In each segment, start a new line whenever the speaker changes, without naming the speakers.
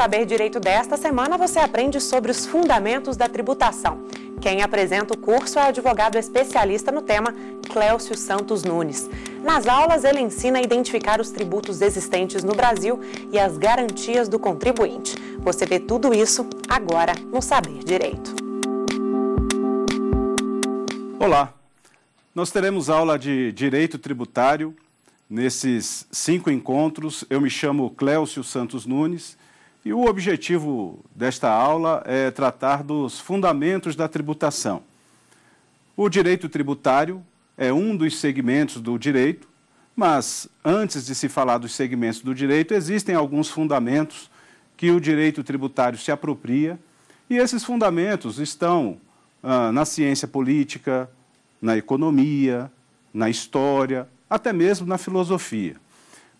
Saber Direito desta semana você aprende sobre os fundamentos da tributação. Quem apresenta o curso é o advogado especialista no tema, Clécio Santos Nunes. Nas aulas, ele ensina a identificar os tributos existentes no Brasil e as garantias do contribuinte. Você vê tudo isso agora no Saber Direito. Olá! Nós teremos aula de Direito Tributário nesses cinco encontros. Eu me chamo Clécio Santos Nunes e o objetivo desta aula é tratar dos fundamentos da tributação. O direito tributário é um dos segmentos do direito, mas antes de se falar dos segmentos do direito, existem alguns fundamentos que o direito tributário se apropria, e esses fundamentos estão ah, na ciência política, na economia, na história, até mesmo na filosofia.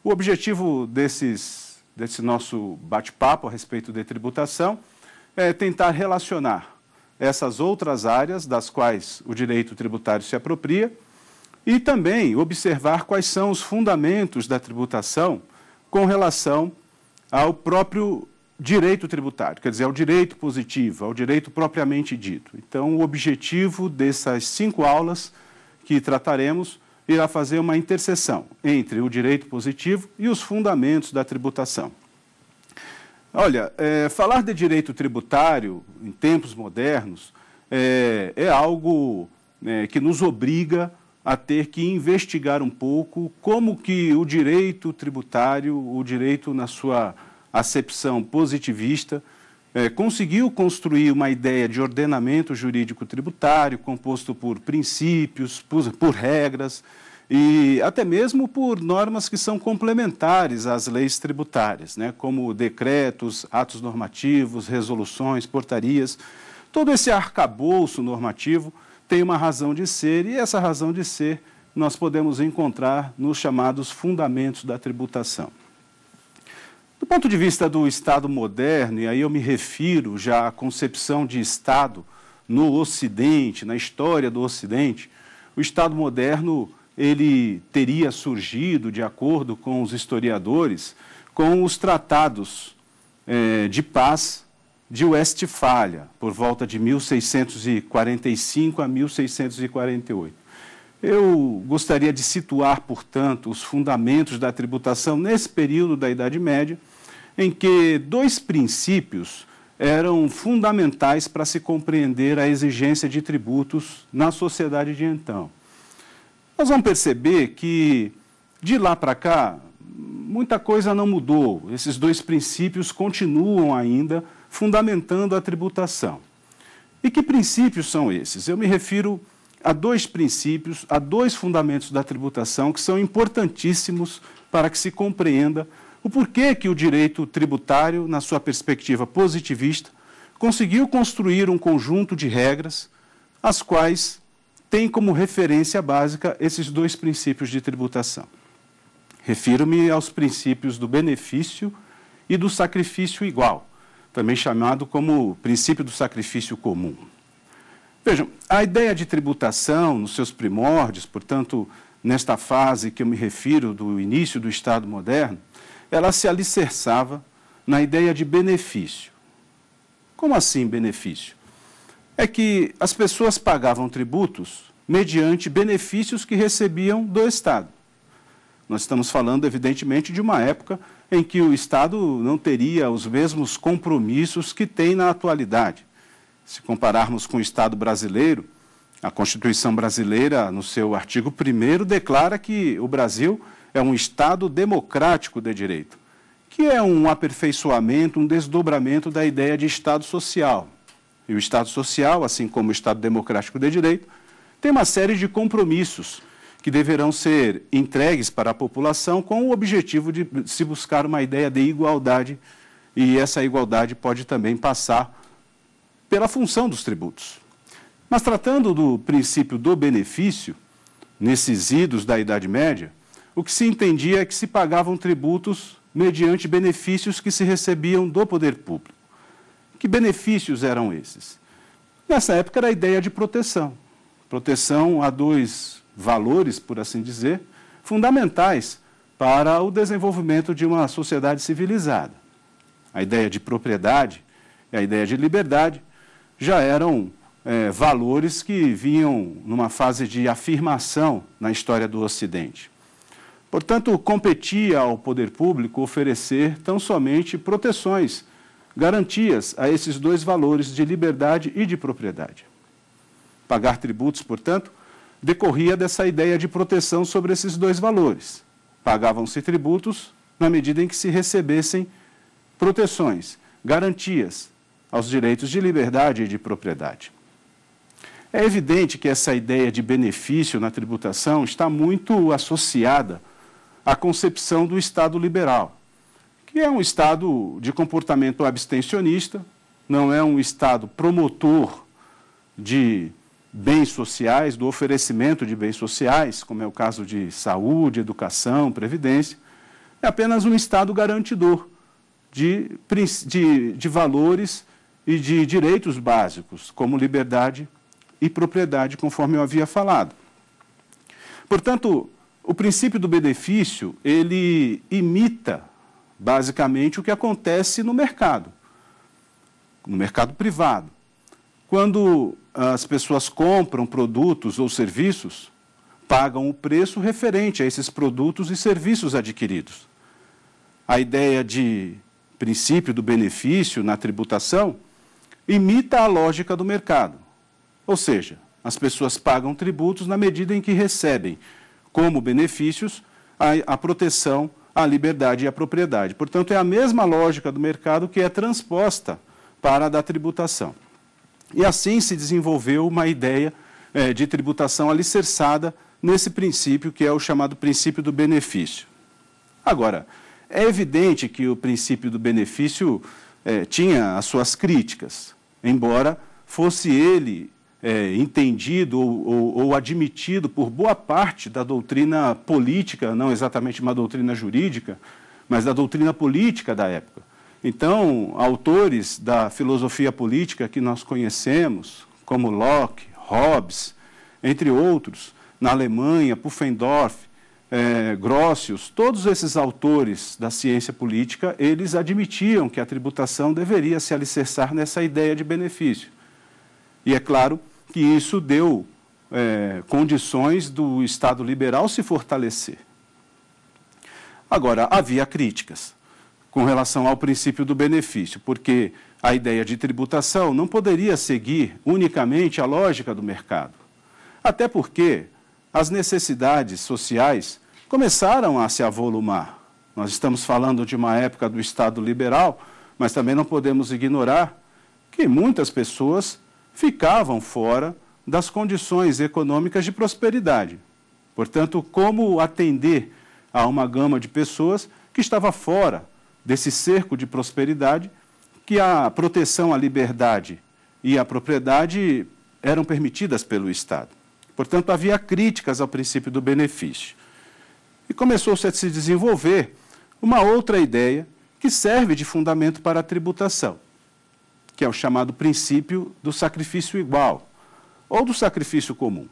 O objetivo desses desse nosso bate-papo a respeito de tributação é tentar relacionar essas outras áreas das quais o direito tributário se apropria e também observar quais são os fundamentos da tributação com relação ao próprio direito tributário, quer dizer, ao direito positivo, ao direito propriamente dito. Então, o objetivo dessas cinco aulas que trataremos irá fazer uma interseção entre o direito positivo e os fundamentos da tributação. Olha, é, falar de direito tributário em tempos modernos é, é algo é, que nos obriga a ter que investigar um pouco como que o direito tributário, o direito na sua acepção positivista, é, conseguiu construir uma ideia de ordenamento jurídico tributário composto por princípios, por, por regras, e até mesmo por normas que são complementares às leis tributárias, né, como decretos, atos normativos, resoluções, portarias. Todo esse arcabouço normativo tem uma razão de ser e essa razão de ser nós podemos encontrar nos chamados fundamentos da tributação. Do ponto de vista do Estado moderno, e aí eu me refiro já à concepção de Estado no Ocidente, na história do Ocidente, o Estado moderno ele teria surgido, de acordo com os historiadores, com os tratados é, de paz de Westfália, por volta de 1645 a 1648. Eu gostaria de situar, portanto, os fundamentos da tributação nesse período da Idade Média, em que dois princípios eram fundamentais para se compreender a exigência de tributos na sociedade de então. Nós vamos perceber que de lá para cá, muita coisa não mudou. Esses dois princípios continuam ainda fundamentando a tributação. E que princípios são esses? Eu me refiro a dois princípios, a dois fundamentos da tributação que são importantíssimos para que se compreenda o porquê que o direito tributário, na sua perspectiva positivista, conseguiu construir um conjunto de regras, as quais tem como referência básica esses dois princípios de tributação. Refiro-me aos princípios do benefício e do sacrifício igual, também chamado como princípio do sacrifício comum. Vejam, a ideia de tributação, nos seus primórdios, portanto, nesta fase que eu me refiro do início do Estado moderno, ela se alicerçava na ideia de benefício. Como assim benefício? é que as pessoas pagavam tributos mediante benefícios que recebiam do Estado. Nós estamos falando, evidentemente, de uma época em que o Estado não teria os mesmos compromissos que tem na atualidade. Se compararmos com o Estado brasileiro, a Constituição brasileira, no seu artigo 1, declara que o Brasil é um Estado democrático de direito, que é um aperfeiçoamento, um desdobramento da ideia de Estado social e o Estado Social, assim como o Estado Democrático de Direito, tem uma série de compromissos que deverão ser entregues para a população com o objetivo de se buscar uma ideia de igualdade e essa igualdade pode também passar pela função dos tributos. Mas tratando do princípio do benefício, nesses idos da Idade Média, o que se entendia é que se pagavam tributos mediante benefícios que se recebiam do poder público. Que benefícios eram esses? Nessa época era a ideia de proteção. Proteção a dois valores, por assim dizer, fundamentais para o desenvolvimento de uma sociedade civilizada. A ideia de propriedade e a ideia de liberdade já eram é, valores que vinham numa fase de afirmação na história do Ocidente. Portanto, competia ao poder público oferecer tão somente proteções garantias a esses dois valores de liberdade e de propriedade. Pagar tributos, portanto, decorria dessa ideia de proteção sobre esses dois valores. Pagavam-se tributos na medida em que se recebessem proteções, garantias aos direitos de liberdade e de propriedade. É evidente que essa ideia de benefício na tributação está muito associada à concepção do Estado liberal, que é um Estado de comportamento abstencionista, não é um Estado promotor de bens sociais, do oferecimento de bens sociais, como é o caso de saúde, educação, previdência, é apenas um Estado garantidor de, de, de valores e de direitos básicos, como liberdade e propriedade, conforme eu havia falado. Portanto, o princípio do benefício, ele imita basicamente o que acontece no mercado, no mercado privado. Quando ah, as pessoas compram produtos ou serviços, pagam o preço referente a esses produtos e serviços adquiridos. A ideia de princípio do benefício na tributação imita a lógica do mercado. Ou seja, as pessoas pagam tributos na medida em que recebem como benefícios a, a proteção a liberdade e a propriedade. Portanto, é a mesma lógica do mercado que é transposta para a da tributação. E assim se desenvolveu uma ideia é, de tributação alicerçada nesse princípio que é o chamado princípio do benefício. Agora, é evidente que o princípio do benefício é, tinha as suas críticas, embora fosse ele é, entendido ou, ou, ou, admitido por boa parte da doutrina política, não exatamente uma doutrina jurídica, mas da doutrina política da época. Então, autores da filosofia política que nós conhecemos, como Locke, Hobbes, entre outros, na Alemanha, Pufendorf, é, Grossius, todos esses autores da ciência política, eles admitiam que a tributação deveria se alicerçar nessa ideia de benefício. E é claro que isso deu é, condições do Estado liberal se fortalecer. Agora, havia críticas com relação ao princípio do benefício, porque a ideia de tributação não poderia seguir unicamente a lógica do mercado. Até porque as necessidades sociais começaram a se avolumar. Nós estamos falando de uma época do Estado liberal, mas também não podemos ignorar que muitas pessoas ficavam fora das condições econômicas de prosperidade. Portanto, como atender a uma gama de pessoas que estava fora desse cerco de prosperidade que a proteção à liberdade e à propriedade eram permitidas pelo Estado. Portanto, havia críticas ao princípio do benefício. E começou-se a se desenvolver uma outra ideia que serve de fundamento para a tributação, que é o chamado princípio do sacrifício igual ou do sacrifício comum.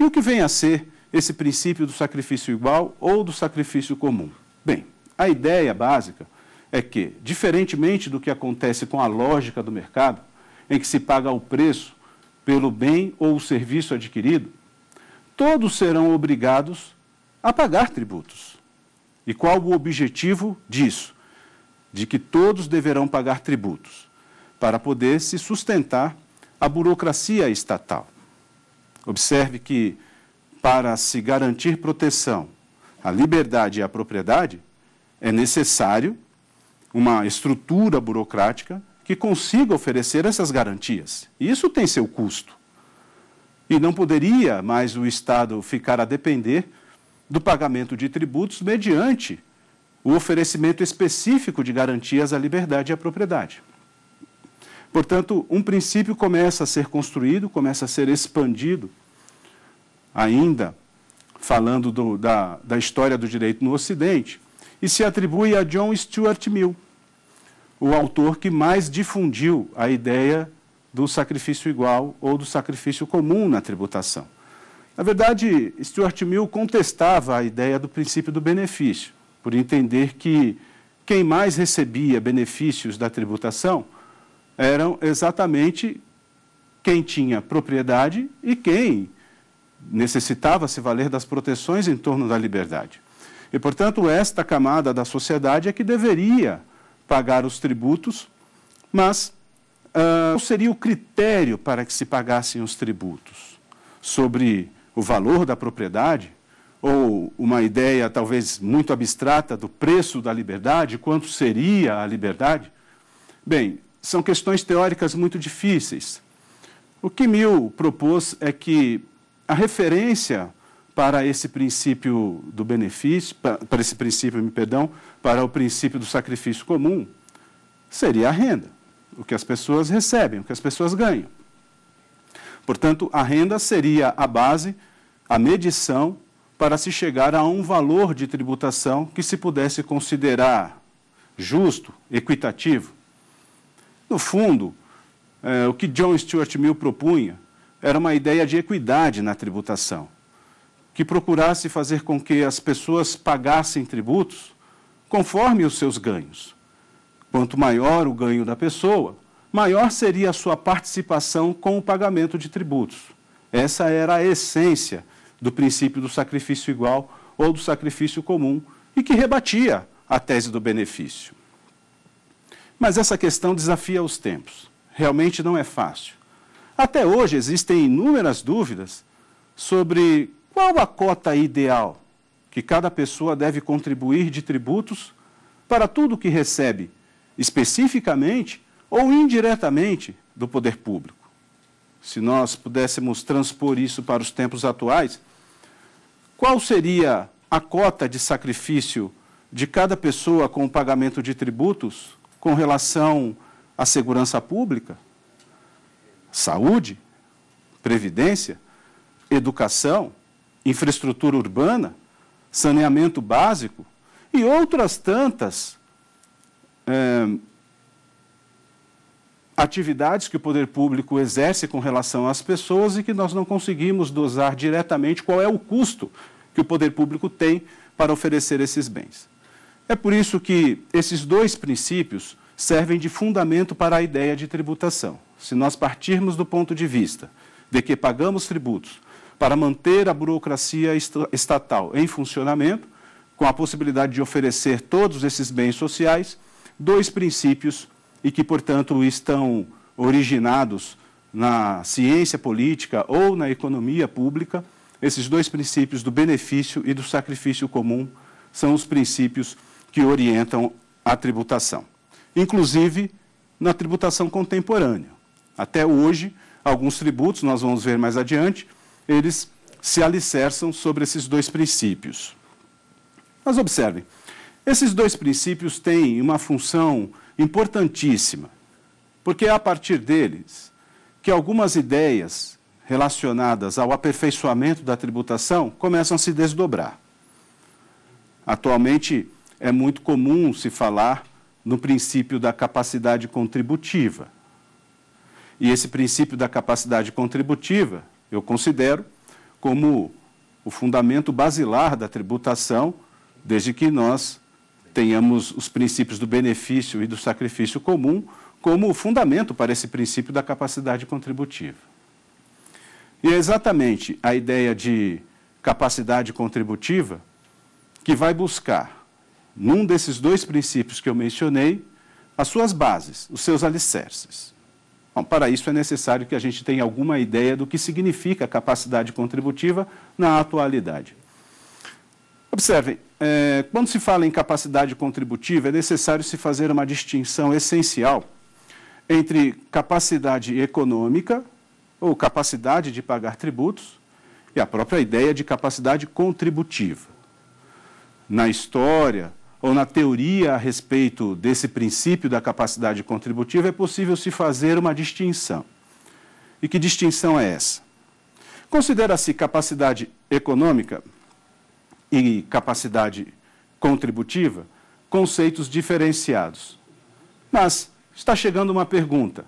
E o que vem a ser esse princípio do sacrifício igual ou do sacrifício comum? Bem, a ideia básica é que, diferentemente do que acontece com a lógica do mercado, em que se paga o preço pelo bem ou serviço adquirido, todos serão obrigados a pagar tributos. E qual o objetivo disso? De que todos deverão pagar tributos para poder se sustentar a burocracia estatal. Observe que, para se garantir proteção à liberdade e à propriedade, é necessário uma estrutura burocrática que consiga oferecer essas garantias. E isso tem seu custo. E não poderia mais o Estado ficar a depender do pagamento de tributos mediante o oferecimento específico de garantias à liberdade e à propriedade. Portanto, um princípio começa a ser construído, começa a ser expandido, ainda falando do, da, da história do direito no Ocidente, e se atribui a John Stuart Mill, o autor que mais difundiu a ideia do sacrifício igual ou do sacrifício comum na tributação. Na verdade, Stuart Mill contestava a ideia do princípio do benefício, por entender que quem mais recebia benefícios da tributação eram exatamente quem tinha propriedade e quem necessitava se valer das proteções em torno da liberdade. E, portanto, esta camada da sociedade é que deveria pagar os tributos, mas ah, qual seria o critério para que se pagassem os tributos? Sobre o valor da propriedade? Ou uma ideia talvez muito abstrata do preço da liberdade? Quanto seria a liberdade? Bem, são questões teóricas muito difíceis. O que Mill propôs é que a referência para esse princípio do benefício, para esse princípio, me perdão, para o princípio do sacrifício comum, seria a renda, o que as pessoas recebem, o que as pessoas ganham. Portanto, a renda seria a base, a medição para se chegar a um valor de tributação que se pudesse considerar justo, equitativo. No fundo, é, o que John Stuart Mill propunha era uma ideia de equidade na tributação, que procurasse fazer com que as pessoas pagassem tributos conforme os seus ganhos. Quanto maior o ganho da pessoa, maior seria a sua participação com o pagamento de tributos. Essa era a essência do princípio do sacrifício igual ou do sacrifício comum e que rebatia a tese do benefício. Mas essa questão desafia os tempos. Realmente não é fácil. Até hoje existem inúmeras dúvidas sobre qual a cota ideal que cada pessoa deve contribuir de tributos para tudo que recebe, especificamente ou indiretamente do poder público. Se nós pudéssemos transpor isso para os tempos atuais, qual seria a cota de sacrifício de cada pessoa com o pagamento de tributos com relação à segurança pública, saúde, previdência, educação, infraestrutura urbana, saneamento básico e outras tantas é, atividades que o poder público exerce com relação às pessoas e que nós não conseguimos dosar diretamente qual é o custo que o poder público tem para oferecer esses bens. É por isso que esses dois princípios servem de fundamento para a ideia de tributação. Se nós partirmos do ponto de vista de que pagamos tributos para manter a burocracia estatal em funcionamento, com a possibilidade de oferecer todos esses bens sociais, dois princípios e que, portanto, estão originados na ciência política ou na economia pública, esses dois princípios do benefício e do sacrifício comum são os princípios que orientam a tributação, inclusive na tributação contemporânea. Até hoje, alguns tributos, nós vamos ver mais adiante, eles se alicerçam sobre esses dois princípios. Mas observem, esses dois princípios têm uma função importantíssima, porque é a partir deles que algumas ideias relacionadas ao aperfeiçoamento da tributação começam a se desdobrar. Atualmente, é muito comum se falar no princípio da capacidade contributiva. E esse princípio da capacidade contributiva, eu considero como o fundamento basilar da tributação, desde que nós tenhamos os princípios do benefício e do sacrifício comum como o fundamento para esse princípio da capacidade contributiva. E é exatamente a ideia de capacidade contributiva que vai buscar num desses dois princípios que eu mencionei, as suas bases, os seus alicerces. Bom, para isso é necessário que a gente tenha alguma ideia do que significa capacidade contributiva na atualidade. Observem, é, quando se fala em capacidade contributiva, é necessário se fazer uma distinção essencial entre capacidade econômica, ou capacidade de pagar tributos, e a própria ideia de capacidade contributiva. Na história, ou na teoria a respeito desse princípio da capacidade contributiva, é possível se fazer uma distinção. E que distinção é essa? Considera-se capacidade econômica e capacidade contributiva conceitos diferenciados. Mas está chegando uma pergunta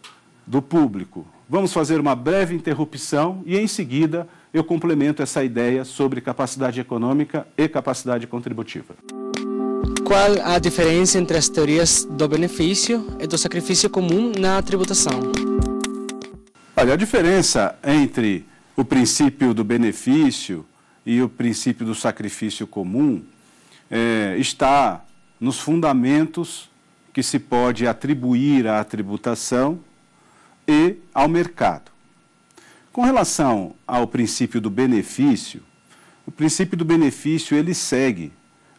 do público. Vamos fazer uma breve interrupção e, em seguida, eu complemento essa ideia sobre capacidade econômica e capacidade contributiva qual a diferença entre as teorias do benefício e do sacrifício comum na tributação. Olha, a diferença entre o princípio do benefício e o princípio do sacrifício comum é, está nos fundamentos que se pode atribuir à tributação e ao mercado. Com relação ao princípio do benefício, o princípio do benefício ele segue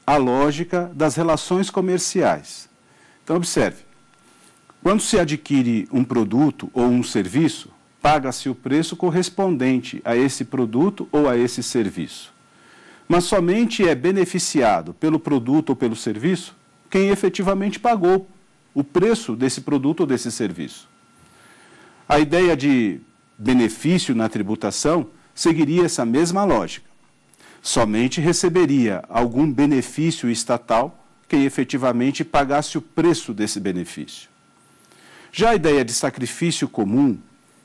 a lógica das relações comerciais. Então, observe: quando se adquire um produto ou um serviço, paga-se o preço correspondente a esse produto ou a esse serviço. Mas somente é beneficiado pelo produto ou pelo serviço quem efetivamente pagou o preço desse produto ou desse serviço. A ideia de benefício na tributação seguiria essa mesma lógica. Somente receberia algum benefício estatal quem efetivamente pagasse o preço desse benefício. Já a ideia de sacrifício comum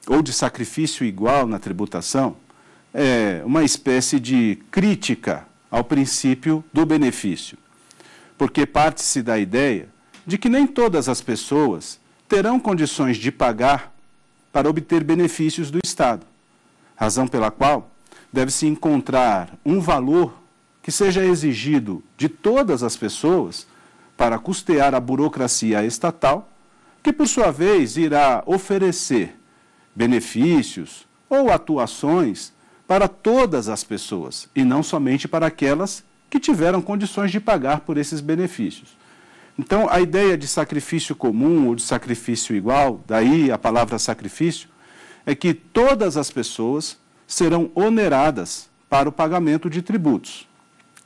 ou de sacrifício igual na tributação é uma espécie de crítica ao princípio do benefício, porque parte-se da ideia de que nem todas as pessoas terão condições de pagar para obter benefícios do Estado, razão pela qual deve-se encontrar um valor que seja exigido de todas as pessoas para custear a burocracia estatal, que por sua vez irá oferecer benefícios ou atuações para todas as pessoas e não somente para aquelas que tiveram condições de pagar por esses benefícios. Então, a ideia de sacrifício comum ou de sacrifício igual, daí a palavra sacrifício, é que todas as pessoas serão oneradas para o pagamento de tributos.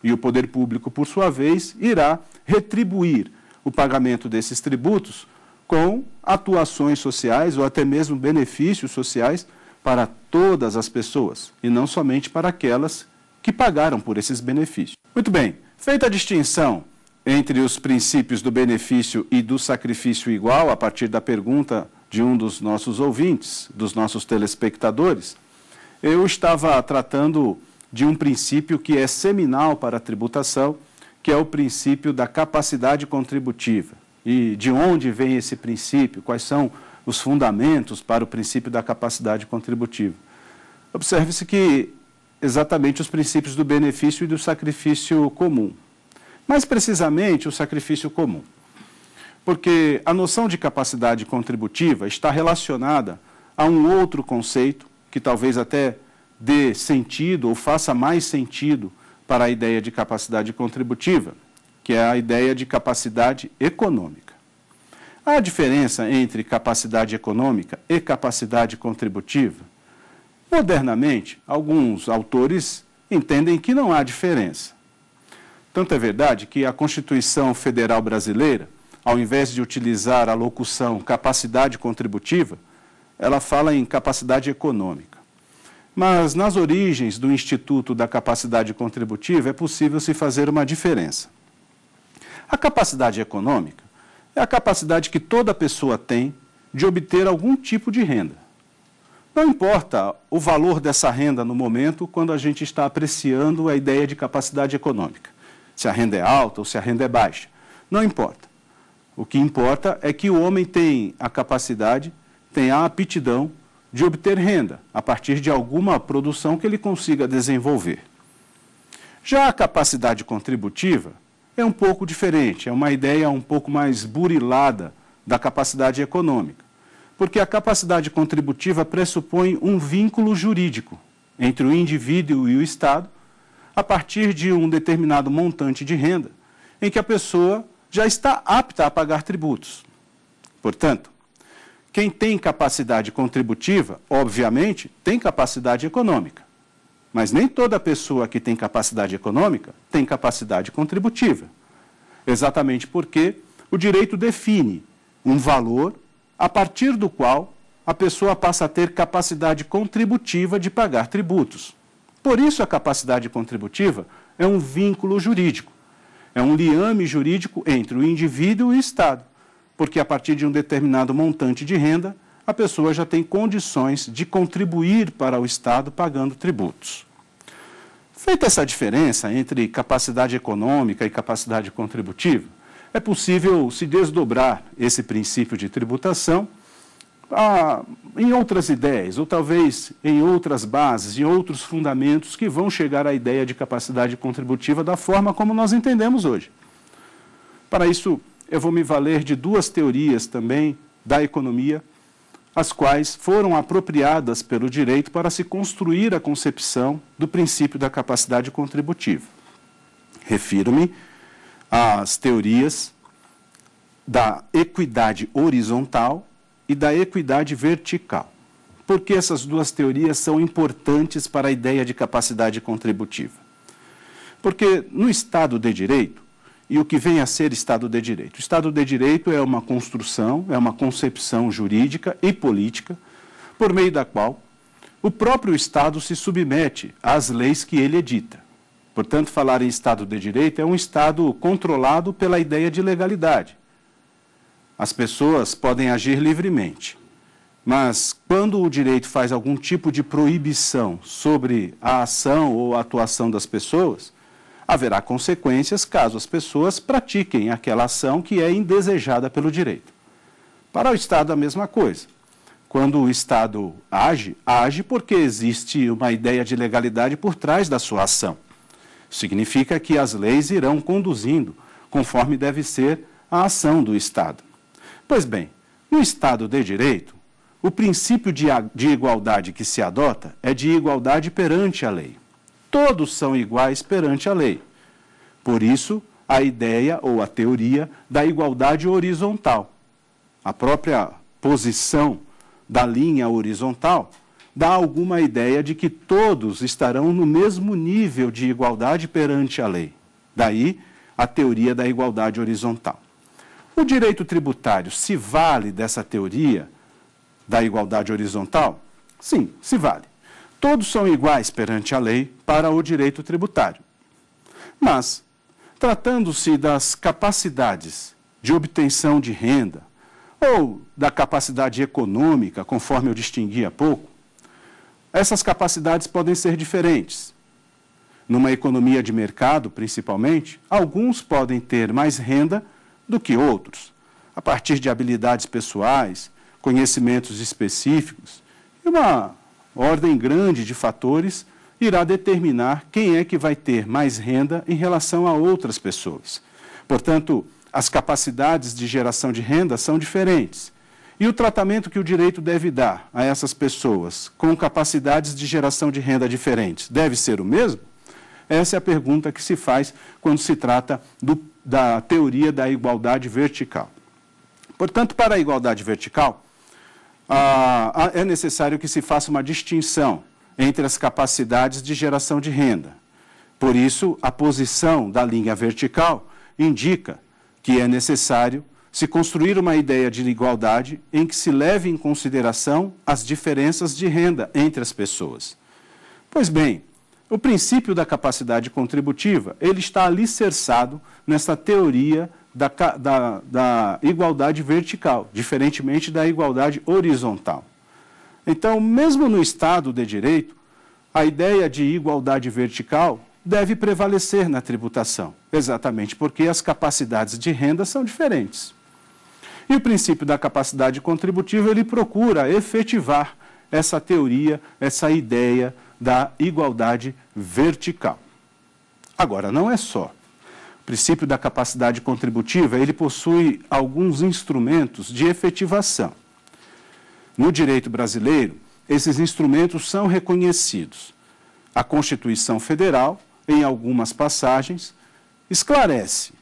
E o poder público, por sua vez, irá retribuir o pagamento desses tributos com atuações sociais ou até mesmo benefícios sociais para todas as pessoas e não somente para aquelas que pagaram por esses benefícios. Muito bem, feita a distinção entre os princípios do benefício e do sacrifício igual, a partir da pergunta de um dos nossos ouvintes, dos nossos telespectadores, eu estava tratando de um princípio que é seminal para a tributação, que é o princípio da capacidade contributiva. E de onde vem esse princípio? Quais são os fundamentos para o princípio da capacidade contributiva? Observe-se que exatamente os princípios do benefício e do sacrifício comum. Mais precisamente, o sacrifício comum. Porque a noção de capacidade contributiva está relacionada a um outro conceito que talvez até dê sentido ou faça mais sentido para a ideia de capacidade contributiva, que é a ideia de capacidade econômica. Há diferença entre capacidade econômica e capacidade contributiva, modernamente, alguns autores entendem que não há diferença. Tanto é verdade que a Constituição Federal Brasileira, ao invés de utilizar a locução capacidade contributiva, ela fala em capacidade econômica. Mas nas origens do Instituto da Capacidade Contributiva é possível se fazer uma diferença. A capacidade econômica é a capacidade que toda pessoa tem de obter algum tipo de renda. Não importa o valor dessa renda no momento quando a gente está apreciando a ideia de capacidade econômica. Se a renda é alta ou se a renda é baixa. Não importa. O que importa é que o homem tem a capacidade tem a aptidão de obter renda a partir de alguma produção que ele consiga desenvolver. Já a capacidade contributiva é um pouco diferente, é uma ideia um pouco mais burilada da capacidade econômica, porque a capacidade contributiva pressupõe um vínculo jurídico entre o indivíduo e o Estado a partir de um determinado montante de renda em que a pessoa já está apta a pagar tributos. Portanto, quem tem capacidade contributiva, obviamente, tem capacidade econômica. Mas nem toda pessoa que tem capacidade econômica tem capacidade contributiva. Exatamente porque o direito define um valor a partir do qual a pessoa passa a ter capacidade contributiva de pagar tributos. Por isso, a capacidade contributiva é um vínculo jurídico, é um liame jurídico entre o indivíduo e o Estado porque a partir de um determinado montante de renda, a pessoa já tem condições de contribuir para o Estado pagando tributos. Feita essa diferença entre capacidade econômica e capacidade contributiva, é possível se desdobrar esse princípio de tributação a, ah, em outras ideias, ou talvez em outras bases, em outros fundamentos que vão chegar à ideia de capacidade contributiva da forma como nós entendemos hoje. Para isso, eu vou me valer de duas teorias também da economia, as quais foram apropriadas pelo direito para se construir a concepção do princípio da capacidade contributiva. Refiro-me às teorias da equidade horizontal e da equidade vertical. Por que essas duas teorias são importantes para a ideia de capacidade contributiva? Porque no Estado de Direito, e o que vem a ser Estado de Direito. O Estado de Direito é uma construção, é uma concepção jurídica e política, por meio da qual o próprio Estado se submete às leis que ele edita. Portanto, falar em Estado de Direito é um Estado controlado pela ideia de legalidade. As pessoas podem agir livremente, mas quando o direito faz algum tipo de proibição sobre a ação ou a atuação das pessoas, haverá consequências caso as pessoas pratiquem aquela ação que é indesejada pelo direito. Para o Estado, a mesma coisa. Quando o Estado age, age porque existe uma ideia de legalidade por trás da sua ação. Significa que as leis irão conduzindo, conforme deve ser a ação do Estado. Pois bem, no Estado de Direito, o princípio de, igualdade que se adota é de igualdade perante a lei todos são iguais perante a lei. Por isso, a ideia ou a teoria da igualdade horizontal. A própria posição da linha horizontal dá alguma ideia de que todos estarão no mesmo nível de igualdade perante a lei. Daí a teoria da igualdade horizontal. O direito tributário se vale dessa teoria da igualdade horizontal? Sim, se vale todos são iguais perante a lei para o direito tributário. Mas, tratando-se das capacidades de obtenção de renda ou da capacidade econômica, conforme eu distingui há pouco, essas capacidades podem ser diferentes. Numa economia de mercado, principalmente, alguns podem ter mais renda do que outros, a partir de habilidades pessoais, conhecimentos específicos e uma ordem grande de fatores irá determinar quem é que vai ter mais renda em relação a outras pessoas. Portanto, as capacidades de geração de renda são diferentes. E o tratamento que o direito deve dar a essas pessoas com capacidades de geração de renda diferentes deve ser o mesmo? Essa é a pergunta que se faz quando se trata do, da teoria da igualdade vertical. Portanto, para a igualdade vertical, ah, ah, é necessário que se faça uma distinção entre as capacidades de geração de renda. Por isso, a posição da linha vertical indica que é necessário se construir uma ideia de igualdade em que se leve em consideração as diferenças de renda entre as pessoas. Pois bem, o princípio da capacidade contributiva, ele está alicerçado nessa teoria da, da, da igualdade vertical, diferentemente da igualdade horizontal. Então, mesmo no Estado de Direito, a ideia de igualdade vertical deve prevalecer na tributação, exatamente porque as capacidades de renda são diferentes. E o princípio da capacidade contributiva ele procura efetivar essa teoria, essa ideia da igualdade vertical. Agora, não é só princípio da capacidade contributiva, ele possui alguns instrumentos de efetivação. No direito brasileiro, esses instrumentos são reconhecidos. A Constituição Federal, em algumas passagens, esclarece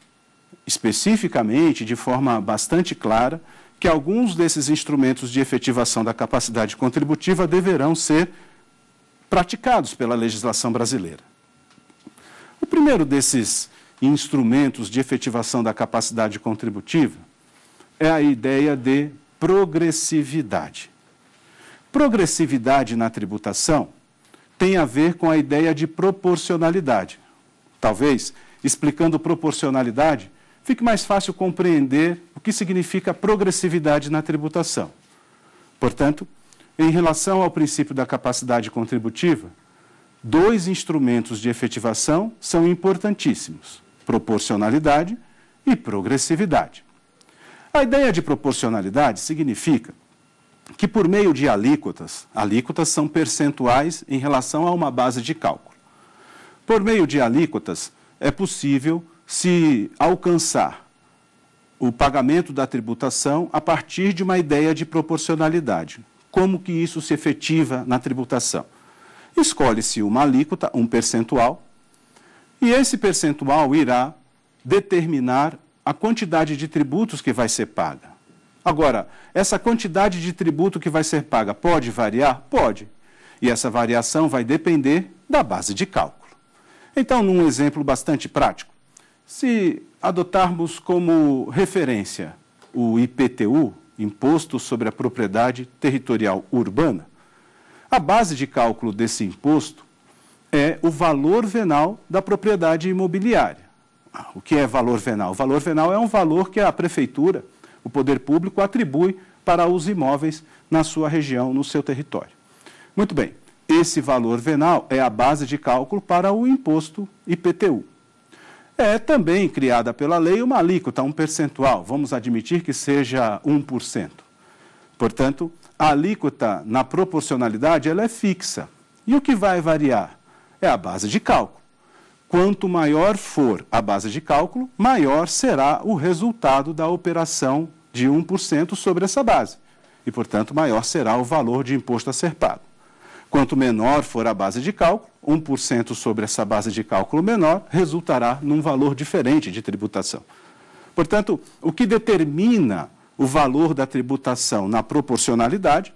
especificamente, de forma bastante clara, que alguns desses instrumentos de efetivação da capacidade contributiva deverão ser praticados pela legislação brasileira. O primeiro desses e instrumentos de efetivação da capacidade contributiva é a ideia de progressividade. Progressividade na tributação tem a ver com a ideia de proporcionalidade. Talvez, explicando proporcionalidade, fique mais fácil compreender o que significa progressividade na tributação. Portanto, em relação ao princípio da capacidade contributiva, dois instrumentos de efetivação são importantíssimos: proporcionalidade e progressividade. A ideia de proporcionalidade significa que, por meio de alíquotas, alíquotas são percentuais em relação a uma base de cálculo. Por meio de alíquotas, é possível se alcançar o pagamento da tributação a partir de uma ideia de proporcionalidade. Como que isso se efetiva na tributação? Escolhe-se uma alíquota, um percentual, e esse percentual irá determinar a quantidade de tributos que vai ser paga. Agora, essa quantidade de tributo que vai ser paga pode variar? Pode. E essa variação vai depender da base de cálculo. Então, num exemplo bastante prático, se adotarmos como referência o IPTU, Imposto sobre a Propriedade Territorial Urbana, a base de cálculo desse imposto é o valor venal da propriedade imobiliária. O que é valor venal? O valor venal é um valor que a prefeitura, o poder público, atribui para os imóveis na sua região, no seu território. Muito bem, esse valor venal é a base de cálculo para o imposto IPTU. É também criada pela lei uma alíquota, um percentual, vamos admitir que seja 1%. Portanto, a alíquota na proporcionalidade ela é fixa. E o que vai variar? é a base de cálculo. Quanto maior for a base de cálculo, maior será o resultado da operação de 1% sobre essa base. E, portanto, maior será o valor de imposto a ser pago. Quanto menor for a base de cálculo, 1% sobre essa base de cálculo menor resultará num valor diferente de tributação. Portanto, o que determina o valor da tributação na proporcionalidade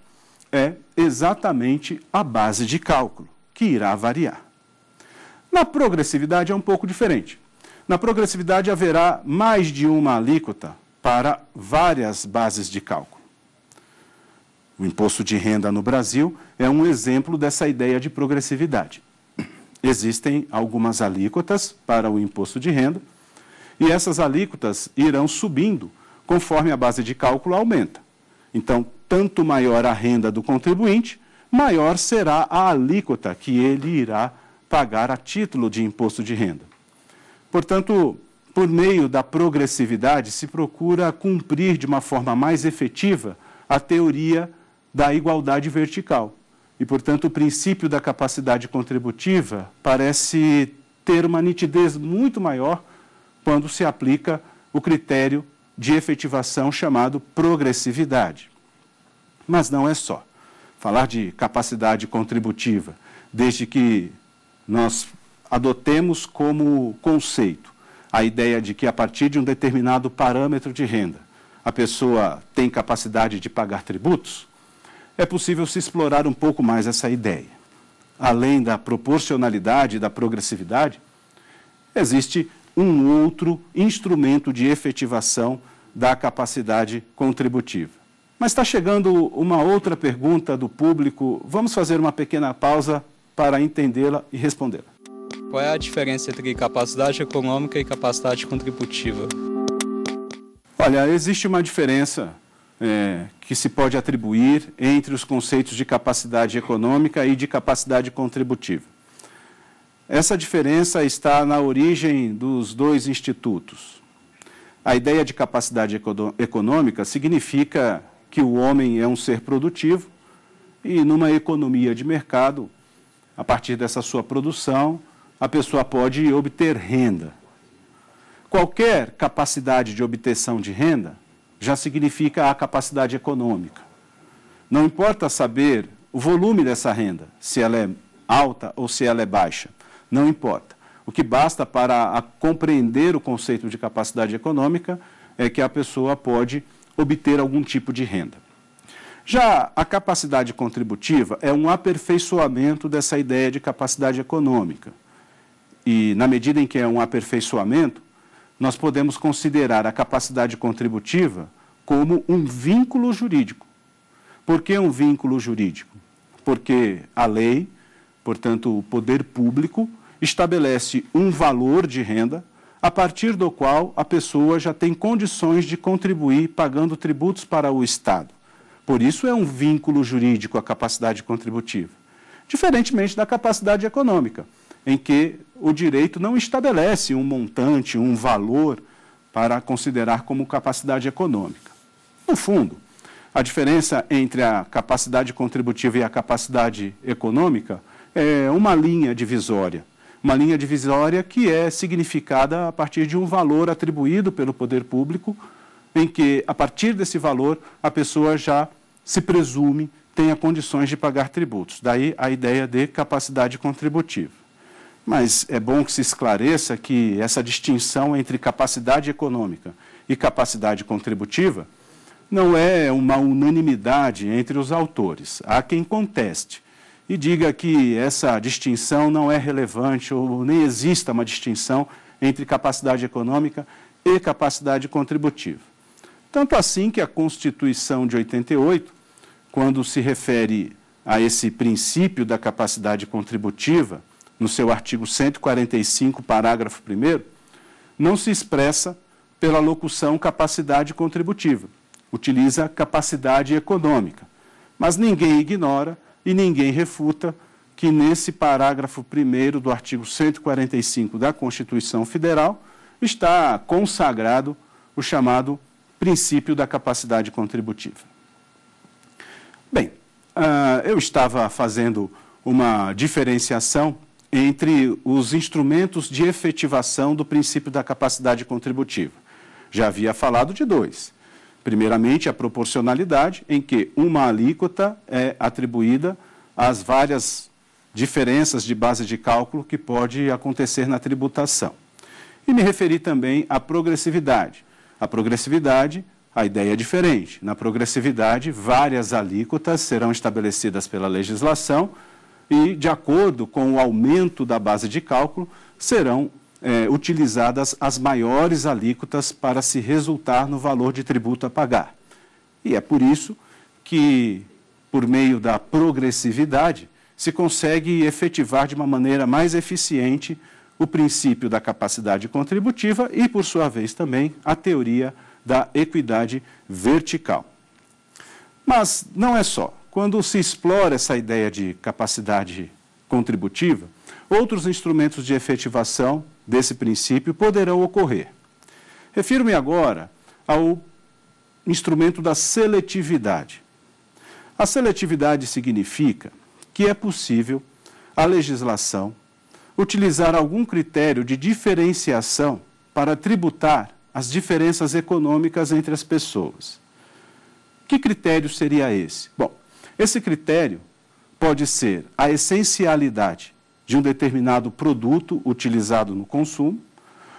é exatamente a base de cálculo, que irá variar. Na progressividade é um pouco diferente. Na progressividade haverá mais de uma alíquota para várias bases de cálculo. O imposto de renda no Brasil é um exemplo dessa ideia de progressividade. Existem algumas alíquotas para o imposto de renda e essas alíquotas irão subindo conforme a base de cálculo aumenta. Então, tanto maior a renda do contribuinte, maior será a alíquota que ele irá pagar pagar a título de imposto de renda. Portanto, por meio da progressividade, se procura cumprir de uma forma mais efetiva a teoria da igualdade vertical. E, portanto, o princípio da capacidade contributiva parece ter uma nitidez muito maior quando se aplica o critério de efetivação chamado progressividade. Mas não é só. Falar de capacidade contributiva, desde que nós adotemos como conceito a ideia de que a partir de um determinado parâmetro de renda a pessoa tem capacidade de pagar tributos, é possível se explorar um pouco mais essa ideia. Além da proporcionalidade e da progressividade, existe um outro instrumento de efetivação da capacidade contributiva. Mas está chegando uma outra pergunta do público. Vamos fazer uma pequena pausa para entendê-la e respondê-la. Qual é a diferença entre capacidade econômica e capacidade contributiva? Olha, existe uma diferença é, que se pode atribuir entre os conceitos de capacidade econômica e de capacidade contributiva. Essa diferença está na origem dos dois institutos. A ideia de capacidade econômica significa que o homem é um ser produtivo e, numa economia de mercado, a partir dessa sua produção, a pessoa pode obter renda. Qualquer capacidade de obtenção de renda já significa a capacidade econômica. Não importa saber o volume dessa renda, se ela é alta ou se ela é baixa, não importa. O que basta para compreender o conceito de capacidade econômica é que a pessoa pode obter algum tipo de renda. Já a capacidade contributiva é um aperfeiçoamento dessa ideia de capacidade econômica. E, na medida em que é um aperfeiçoamento, nós podemos considerar a capacidade contributiva como um vínculo jurídico. Por que um vínculo jurídico? Porque a lei, portanto, o poder público, estabelece um valor de renda a partir do qual a pessoa já tem condições de contribuir pagando tributos para o Estado. Por isso é um vínculo jurídico a capacidade contributiva. Diferentemente da capacidade econômica, em que o direito não estabelece um montante, um valor para considerar como capacidade econômica. No fundo, a diferença entre a capacidade contributiva e a capacidade econômica é uma linha divisória. Uma linha divisória que é significada a partir de um valor atribuído pelo poder público, em que, a partir desse valor, a pessoa já se presume tenha condições de pagar tributos. Daí a ideia de capacidade contributiva. Mas é bom que se esclareça que essa distinção entre capacidade econômica e capacidade contributiva não é uma unanimidade entre os autores. Há quem conteste e diga que essa distinção não é relevante ou nem exista uma distinção entre capacidade econômica e capacidade contributiva. Tanto assim que a Constituição de 88, quando se refere a esse princípio da capacidade contributiva, no seu artigo 145, parágrafo 1, não se expressa pela locução capacidade contributiva, utiliza capacidade econômica. Mas ninguém ignora e ninguém refuta que nesse parágrafo 1 do artigo 145 da Constituição Federal está consagrado o chamado princípio da capacidade contributiva. Bem, uh, eu estava fazendo uma diferenciação entre os instrumentos de efetivação do princípio da capacidade contributiva. Já havia falado de dois. Primeiramente, a proporcionalidade, em que uma alíquota é atribuída às várias diferenças de base de cálculo que pode acontecer na tributação. E me referi também à progressividade, a progressividade, a ideia é diferente. Na progressividade, várias alíquotas serão estabelecidas pela legislação e, de acordo com o aumento da base de cálculo, serão é, utilizadas as maiores alíquotas para se resultar no valor de tributo a pagar. E é por isso que, por meio da progressividade, se consegue efetivar de uma maneira mais eficiente o princípio da capacidade contributiva e, por sua vez, também a teoria da equidade vertical. Mas não é só. Quando se explora essa ideia de capacidade contributiva, outros instrumentos de efetivação desse princípio poderão ocorrer. Refiro-me agora ao instrumento da seletividade. A seletividade significa que é possível a legislação utilizar algum critério de diferenciação para tributar as diferenças econômicas entre as pessoas. Que critério seria esse? Bom, esse critério pode ser a essencialidade de um determinado produto utilizado no consumo,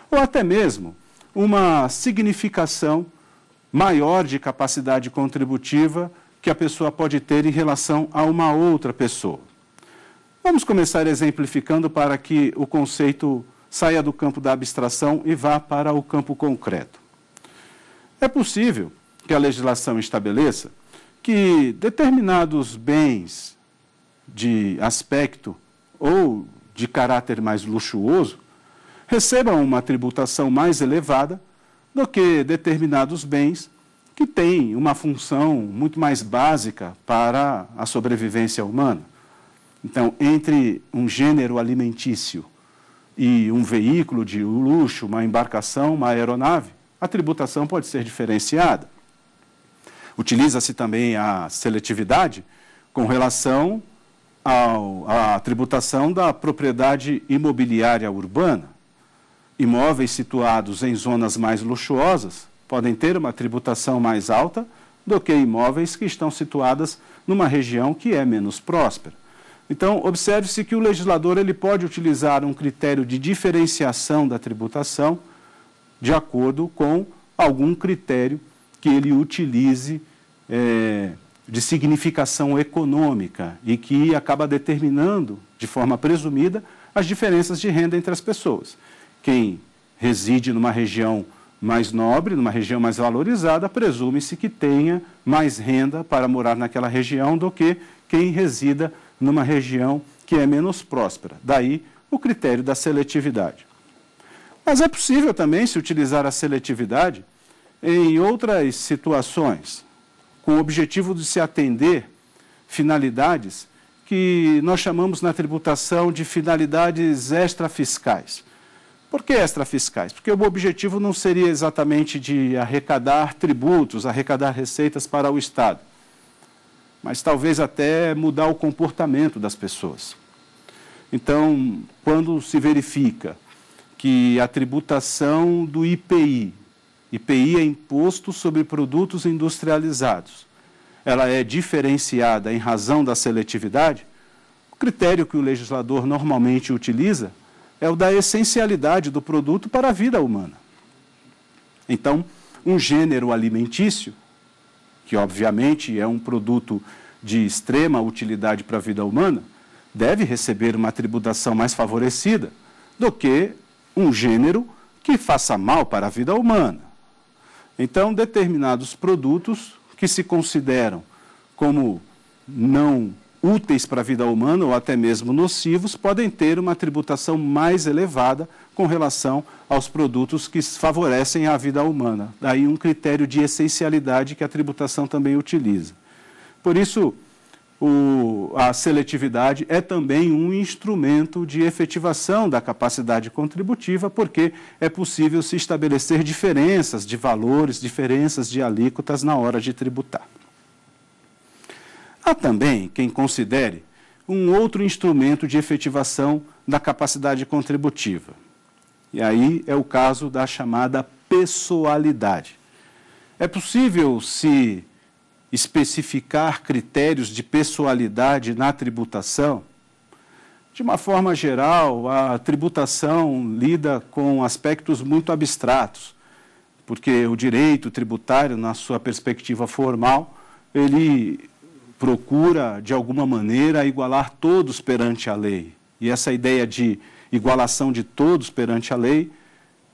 ou até mesmo uma significação maior de capacidade contributiva que a pessoa pode ter em relação a uma outra pessoa. Vamos começar exemplificando para que o conceito saia do campo da abstração e vá para o campo concreto. É possível que a legislação estabeleça que determinados bens de aspecto ou de caráter mais luxuoso recebam uma tributação mais elevada do que determinados bens que têm uma função muito mais básica para a sobrevivência humana. Então, entre um gênero alimentício e um veículo de luxo, uma embarcação, uma aeronave, a tributação pode ser diferenciada. Utiliza-se também a seletividade com relação ao, à tributação da propriedade imobiliária urbana. Imóveis situados em zonas mais luxuosas podem ter uma tributação mais alta do que imóveis que estão situadas numa região que é menos próspera. Então, observe-se que o legislador ele pode utilizar um critério de diferenciação da tributação de acordo com algum critério que ele utilize é, de significação econômica e que acaba determinando, de forma presumida, as diferenças de renda entre as pessoas. Quem reside numa região mais nobre, numa região mais valorizada, presume-se que tenha mais renda para morar naquela região do que quem resida numa região que é menos próspera. Daí o critério da seletividade. Mas é possível também se utilizar a seletividade em outras situações, com o objetivo de se atender finalidades que nós chamamos na tributação de finalidades extrafiscais. Por que extrafiscais? Porque o objetivo não seria exatamente de arrecadar tributos, arrecadar receitas para o Estado mas talvez até mudar o comportamento das pessoas. Então, quando se verifica que a tributação do IPI, IPI é imposto sobre produtos industrializados, ela é diferenciada em razão da seletividade, o critério que o legislador normalmente utiliza é o da essencialidade do produto para a vida humana. Então, um gênero alimentício que obviamente é um produto de extrema utilidade para a vida humana, deve receber uma tributação mais favorecida do que um gênero que faça mal para a vida humana. Então, determinados produtos que se consideram como não úteis para a vida humana ou até mesmo nocivos podem ter uma tributação mais elevada com relação aos produtos que favorecem a vida humana. Daí um critério de essencialidade que a tributação também utiliza. Por isso, o, a seletividade é também um instrumento de efetivação da capacidade contributiva, porque é possível se estabelecer diferenças de valores, diferenças de alíquotas na hora de tributar. Há também quem considere um outro instrumento de efetivação da capacidade contributiva, e aí é o caso da chamada pessoalidade. É possível se especificar critérios de pessoalidade na tributação? De uma forma geral, a tributação lida com aspectos muito abstratos, porque o direito tributário, na sua perspectiva formal, ele procura, de alguma maneira, igualar todos perante a lei. E essa ideia de igualação de todos perante a lei,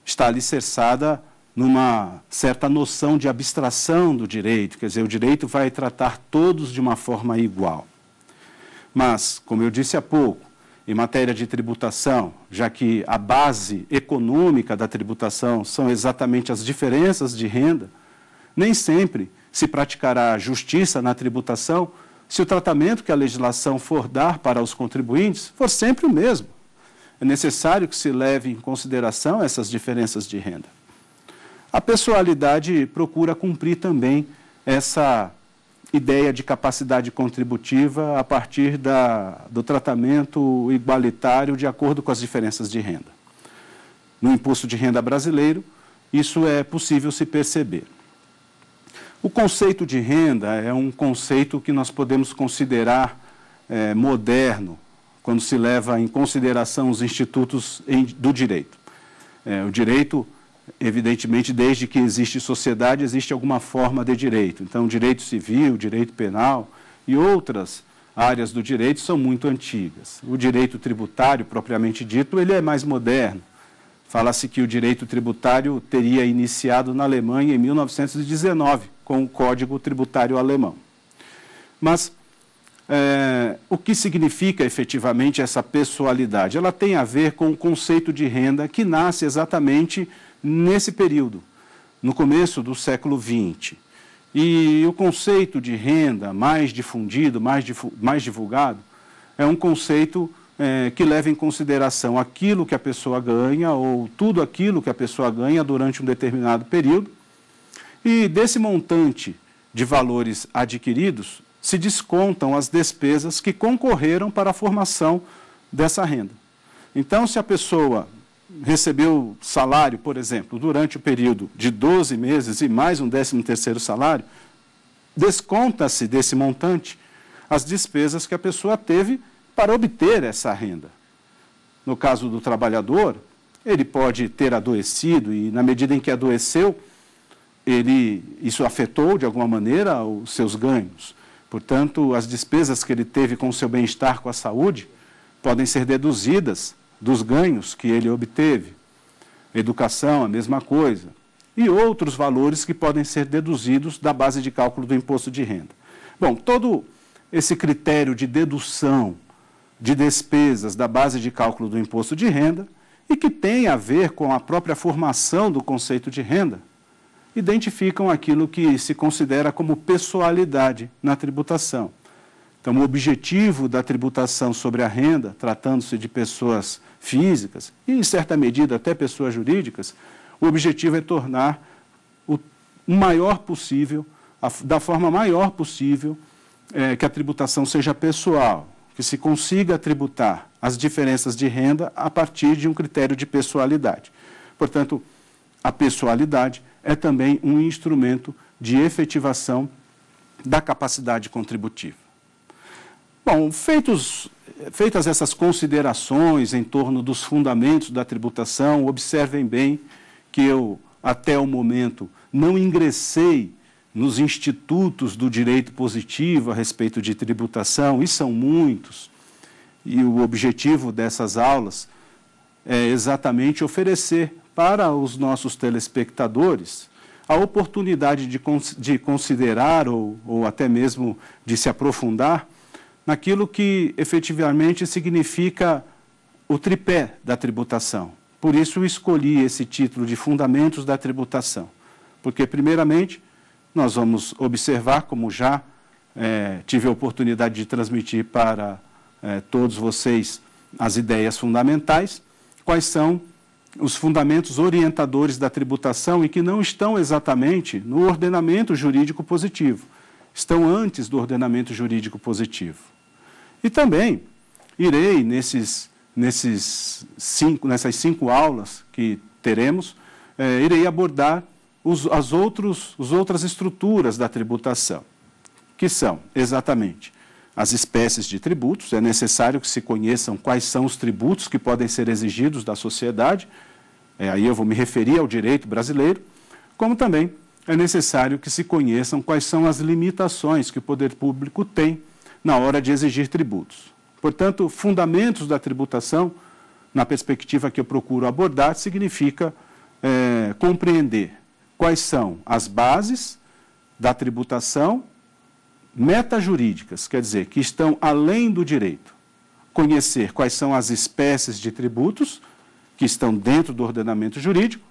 está alicerçada numa certa noção de abstração do direito, quer dizer, o direito vai tratar todos de uma forma igual. Mas, como eu disse há pouco, em matéria de tributação, já que a base econômica da tributação são exatamente as diferenças de renda, nem sempre se praticará justiça na tributação se o tratamento que a legislação for dar para os contribuintes for sempre o mesmo. É necessário que se leve em consideração essas diferenças de renda. A pessoalidade procura cumprir também essa ideia de capacidade contributiva a partir da, do tratamento igualitário de acordo com as diferenças de renda. No impulso de renda brasileiro, isso é possível se perceber. O conceito de renda é um conceito que nós podemos considerar é, moderno quando se leva em consideração os institutos em, do direito. É, o direito, evidentemente, desde que existe sociedade, existe alguma forma de direito. Então, direito civil, direito penal e outras áreas do direito são muito antigas. O direito tributário, propriamente dito, ele é mais moderno. Fala-se que o direito tributário teria iniciado na Alemanha em 1919, com o Código Tributário Alemão. Mas é, o que significa efetivamente essa pessoalidade? Ela tem a ver com o conceito de renda que nasce exatamente nesse período, no começo do século XX. E o conceito de renda mais difundido, mais, mais divulgado, é um conceito é, que leva em consideração aquilo que a pessoa ganha ou tudo aquilo que a pessoa ganha durante um determinado período. E desse montante de valores adquiridos, se descontam as despesas que concorreram para a formação dessa renda. Então, se a pessoa recebeu salário, por exemplo, durante o período de 12 meses e mais um 13 terceiro salário, desconta-se desse montante as despesas que a pessoa teve para obter essa renda. No caso do trabalhador, ele pode ter adoecido e, na medida em que adoeceu, ele, isso afetou de alguma maneira os seus ganhos. Portanto, as despesas que ele teve com o seu bem-estar, com a saúde, podem ser deduzidas dos ganhos que ele obteve. Educação, a mesma coisa. E outros valores que podem ser deduzidos da base de cálculo do imposto de renda. Bom, todo esse critério de dedução de despesas da base de cálculo do imposto de renda e que tem a ver com a própria formação do conceito de renda, identificam aquilo que se considera como pessoalidade na tributação. Então, o objetivo da tributação sobre a renda, tratando-se de pessoas físicas e, em certa medida, até pessoas jurídicas, o objetivo é tornar o maior possível, a, da forma maior possível, é, que a tributação seja pessoal, que se consiga tributar as diferenças de renda a partir de um critério de pessoalidade. Portanto, a pessoalidade é também um instrumento de efetivação da capacidade contributiva. Bom, feitos, feitas essas considerações em torno dos fundamentos da tributação, observem bem que eu, até o momento, não ingressei nos institutos do direito positivo a respeito de tributação, e são muitos, e o objetivo dessas aulas é exatamente oferecer para os nossos telespectadores a oportunidade de, de considerar ou, ou até mesmo de se aprofundar naquilo que efetivamente significa o tripé da tributação. Por isso escolhi esse título de Fundamentos da Tributação, porque, primeiramente, nós vamos observar, como já é, tive a oportunidade de transmitir para é, todos vocês as ideias fundamentais, quais são os fundamentos orientadores da tributação e que não estão exatamente no ordenamento jurídico positivo, estão antes do ordenamento jurídico positivo. E também irei, nesses, nesses cinco, nessas cinco aulas que teremos, eh, irei abordar os, as, outros, as outras estruturas da tributação, que são exatamente as espécies de tributos. É necessário que se conheçam quais são os tributos que podem ser exigidos da sociedade. É, aí eu vou me referir ao direito brasileiro, como também é necessário que se conheçam quais são as limitações que o poder público tem na hora de exigir tributos. Portanto, fundamentos da tributação, na perspectiva que eu procuro abordar, significa é, compreender quais são as bases da tributação metajurídicas, quer dizer, que estão além do direito. Conhecer quais são as espécies de tributos que estão dentro do ordenamento jurídico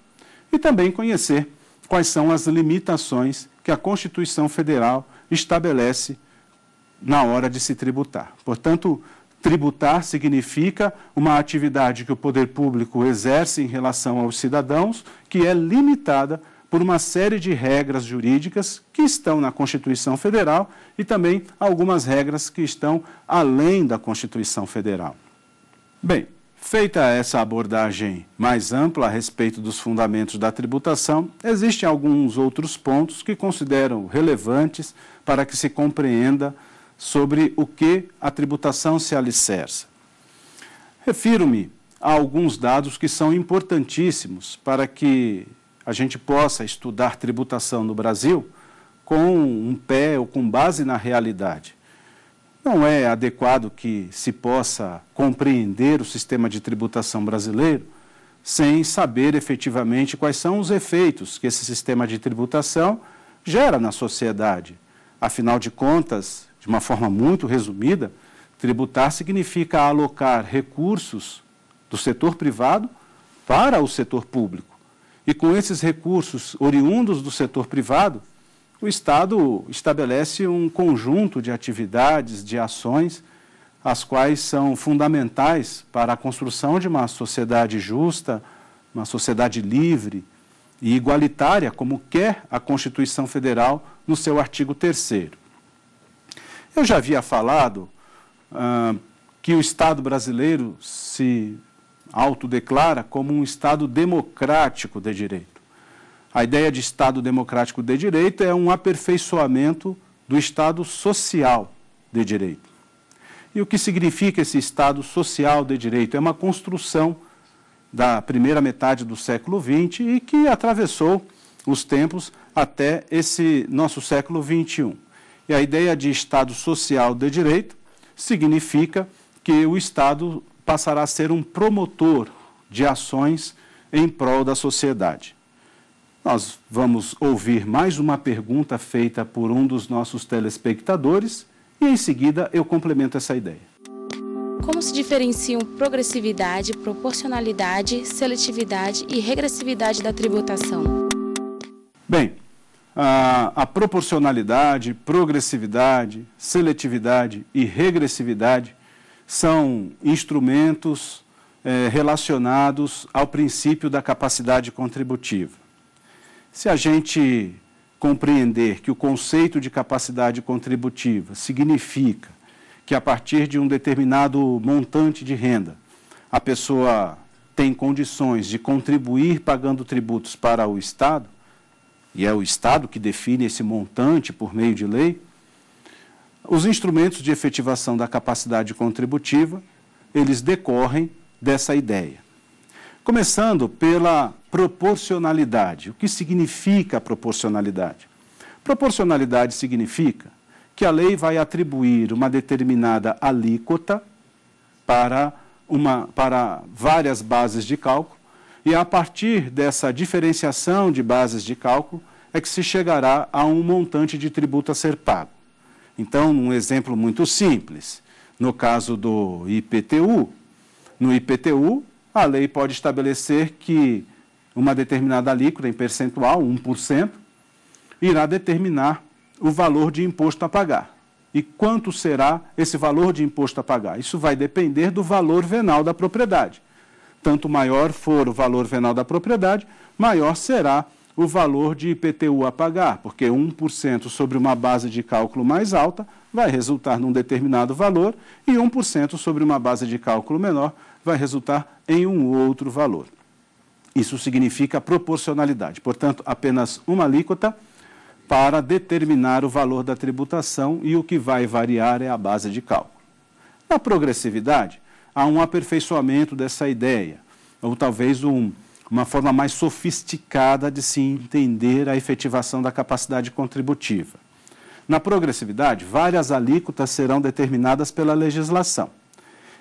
e também conhecer quais são as limitações que a Constituição Federal estabelece na hora de se tributar. Portanto, tributar significa uma atividade que o poder público exerce em relação aos cidadãos que é limitada por uma série de regras jurídicas que estão na Constituição Federal e também algumas regras que estão além da Constituição Federal. Bem, feita essa abordagem mais ampla a respeito dos fundamentos da tributação, existem alguns outros pontos que considero relevantes para que se compreenda sobre o que a tributação se alicerça. Refiro-me a alguns dados que são importantíssimos para que a gente possa estudar tributação no Brasil com um pé ou com base na realidade. Não é adequado que se possa compreender o sistema de tributação brasileiro sem saber efetivamente quais são os efeitos que esse sistema de tributação gera na sociedade. Afinal de contas, de uma forma muito resumida, tributar significa alocar recursos do setor privado para o setor público. E com esses recursos oriundos do setor privado, o Estado estabelece um conjunto de atividades, de ações, as quais são fundamentais para a construção de uma sociedade justa, uma sociedade livre e igualitária, como quer a Constituição Federal no seu artigo 3. Eu já havia falado ah, que o Estado brasileiro se autodeclara como um Estado democrático de direito. A ideia de Estado democrático de direito é um aperfeiçoamento do Estado social de direito. E o que significa esse Estado social de direito? É uma construção da primeira metade do século XX e que atravessou os tempos até esse nosso século XXI. E a ideia de Estado social de direito significa que o Estado passará a ser um promotor de ações em prol da sociedade. Nós vamos ouvir mais uma pergunta feita por um dos nossos telespectadores e em seguida eu complemento essa ideia. Como se diferenciam progressividade, proporcionalidade, seletividade e regressividade da tributação? Bem, a, a proporcionalidade, progressividade, seletividade e regressividade são instrumentos eh, relacionados ao princípio da capacidade contributiva. Se a gente compreender que o conceito de capacidade contributiva significa que a partir de um determinado montante de renda, a pessoa tem condições de contribuir pagando tributos para o Estado, e é o Estado que define esse montante por meio de lei, os instrumentos de efetivação da capacidade contributiva, eles decorrem dessa ideia. Começando pela proporcionalidade. O que significa a proporcionalidade? Proporcionalidade significa que a lei vai atribuir uma determinada alíquota para, uma, para várias bases de cálculo, e a partir dessa diferenciação de bases de cálculo é que se chegará a um montante de tributo a ser pago. Então, um exemplo muito simples. No caso do IPTU, no IPTU, a lei pode estabelecer que uma determinada alíquota em percentual, 1%, irá determinar o valor de imposto a pagar. E quanto será esse valor de imposto a pagar? Isso vai depender do valor venal da propriedade. Tanto maior for o valor venal da propriedade, maior será o o valor de IPTU a pagar, porque 1% sobre uma base de cálculo mais alta vai resultar num determinado valor e 1% sobre uma base de cálculo menor vai resultar em um outro valor. Isso significa proporcionalidade, portanto, apenas uma alíquota para determinar o valor da tributação e o que vai variar é a base de cálculo. Na progressividade, há um aperfeiçoamento dessa ideia, ou talvez um uma forma mais sofisticada de se entender a efetivação da capacidade contributiva. Na progressividade, várias alíquotas serão determinadas pela legislação.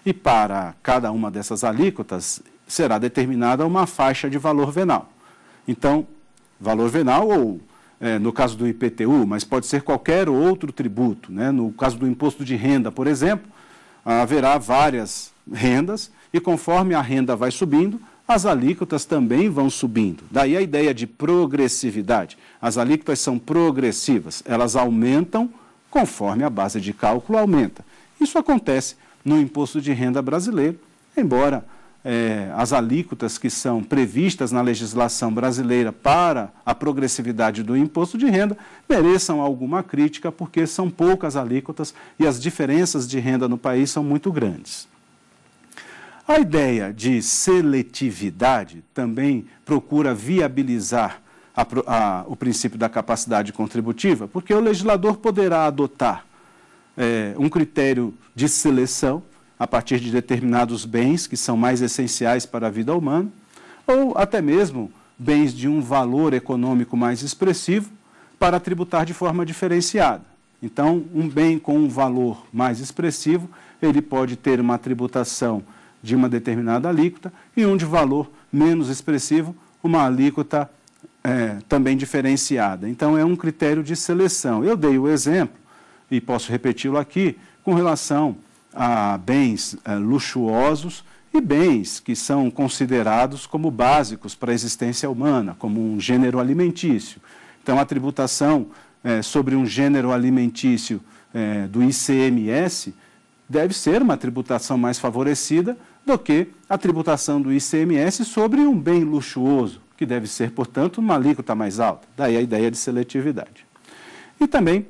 E para cada uma dessas alíquotas será determinada uma faixa de valor venal. Então, valor venal ou é, no caso do IPTU, mas pode ser qualquer outro tributo. Né? No caso do imposto de renda, por exemplo, haverá várias rendas e conforme a renda vai subindo, as alíquotas também vão subindo. Daí a ideia de progressividade. As alíquotas são progressivas, elas aumentam conforme a base de cálculo aumenta. Isso acontece no imposto de renda brasileiro, embora é, as alíquotas que são previstas na legislação brasileira para a progressividade do imposto de renda mereçam alguma crítica, porque são poucas alíquotas e as diferenças de renda no país são muito grandes. A ideia de seletividade também procura viabilizar a, a, o princípio da capacidade contributiva, porque o legislador poderá adotar é, um critério de seleção a partir de determinados bens que são mais essenciais para a vida humana, ou até mesmo bens de um valor econômico mais expressivo para tributar de forma diferenciada. Então, um bem com um valor mais expressivo, ele pode ter uma tributação de uma determinada alíquota e um de valor menos expressivo, uma alíquota é, também diferenciada. Então, é um critério de seleção. Eu dei o exemplo, e posso repeti-lo aqui, com relação a bens é, luxuosos e bens que são considerados como básicos para a existência humana, como um gênero alimentício. Então, a tributação é, sobre um gênero alimentício é, do ICMS deve ser uma tributação mais favorecida do que a tributação do ICMS sobre um bem luxuoso, que deve ser, portanto, uma alíquota mais alta. Daí a ideia de seletividade. E também,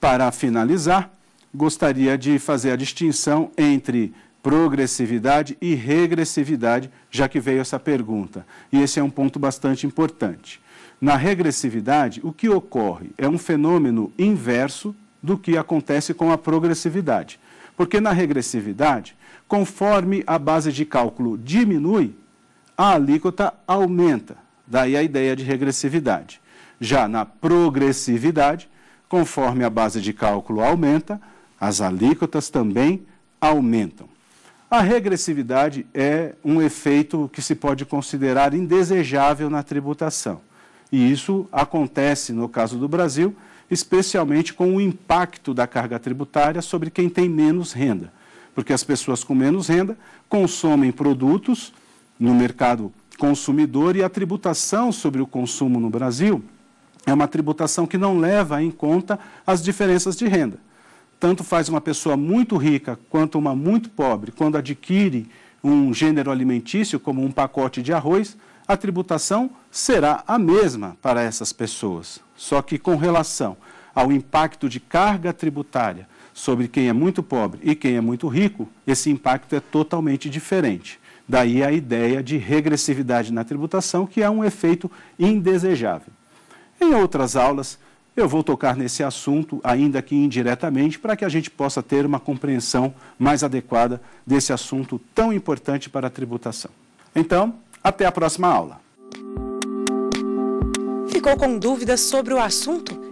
para finalizar, gostaria de fazer a distinção entre progressividade e regressividade, já que veio essa pergunta. E esse é um ponto bastante importante. Na regressividade, o que ocorre é um fenômeno inverso do que acontece com a progressividade. Porque na regressividade, Conforme a base de cálculo diminui, a alíquota aumenta. Daí a ideia de regressividade. Já na progressividade, conforme a base de cálculo aumenta, as alíquotas também aumentam. A regressividade é um efeito que se pode considerar indesejável na tributação. E isso acontece, no caso do Brasil, especialmente com o impacto da carga tributária sobre quem tem menos renda porque as pessoas com menos renda consomem produtos no mercado consumidor e a tributação sobre o consumo no Brasil é uma tributação que não leva em conta as diferenças de renda. Tanto faz uma pessoa muito rica quanto uma muito pobre, quando adquire um gênero alimentício, como um pacote de arroz, a tributação será a mesma para essas pessoas. Só que com relação ao impacto de carga tributária sobre quem é muito pobre e quem é muito rico, esse impacto é totalmente diferente. Daí a ideia de regressividade na tributação, que é um efeito indesejável. Em outras aulas, eu vou tocar nesse assunto, ainda que indiretamente, para que a gente possa ter uma compreensão mais adequada desse assunto tão importante para a tributação. Então, até a próxima aula. Ficou com dúvidas sobre o assunto?